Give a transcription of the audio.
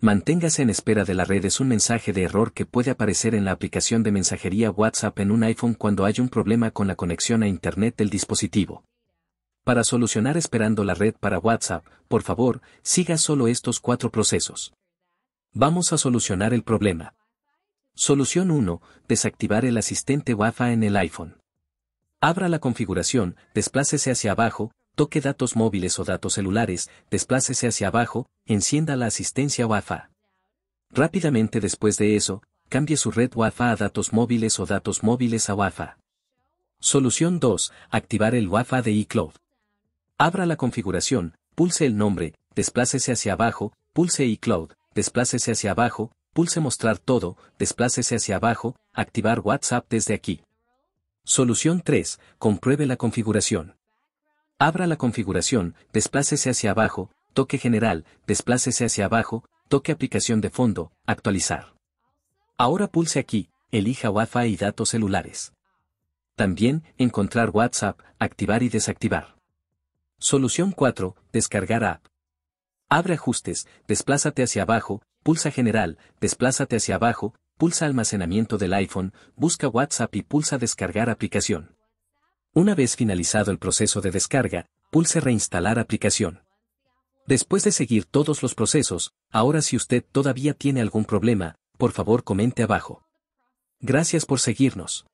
Manténgase en espera de la red es un mensaje de error que puede aparecer en la aplicación de mensajería WhatsApp en un iPhone cuando hay un problema con la conexión a Internet del dispositivo. Para solucionar esperando la red para WhatsApp, por favor, siga solo estos cuatro procesos. Vamos a solucionar el problema. Solución 1. Desactivar el asistente Wi-Fi en el iPhone. Abra la configuración, desplácese hacia abajo, toque datos móviles o datos celulares, desplácese hacia abajo, encienda la asistencia Wi-Fi. Rápidamente después de eso, cambie su red WAFA a datos móviles o datos móviles a WAFA. Solución 2. Activar el Wi-Fi de iCloud. Abra la configuración, pulse el nombre, desplácese hacia abajo, pulse iCloud, desplácese hacia abajo, pulse mostrar todo, desplácese hacia abajo, activar WhatsApp desde aquí. Solución 3. Compruebe la configuración. Abra la configuración, desplácese hacia abajo, toque general, desplácese hacia abajo, toque aplicación de fondo, actualizar. Ahora pulse aquí, elija Wi-Fi y datos celulares. También, encontrar WhatsApp, activar y desactivar. Solución 4, descargar app. Abre ajustes, desplázate hacia abajo, pulsa general, desplázate hacia abajo, pulsa almacenamiento del iPhone, busca WhatsApp y pulsa descargar aplicación. Una vez finalizado el proceso de descarga, pulse Reinstalar aplicación. Después de seguir todos los procesos, ahora si usted todavía tiene algún problema, por favor comente abajo. Gracias por seguirnos.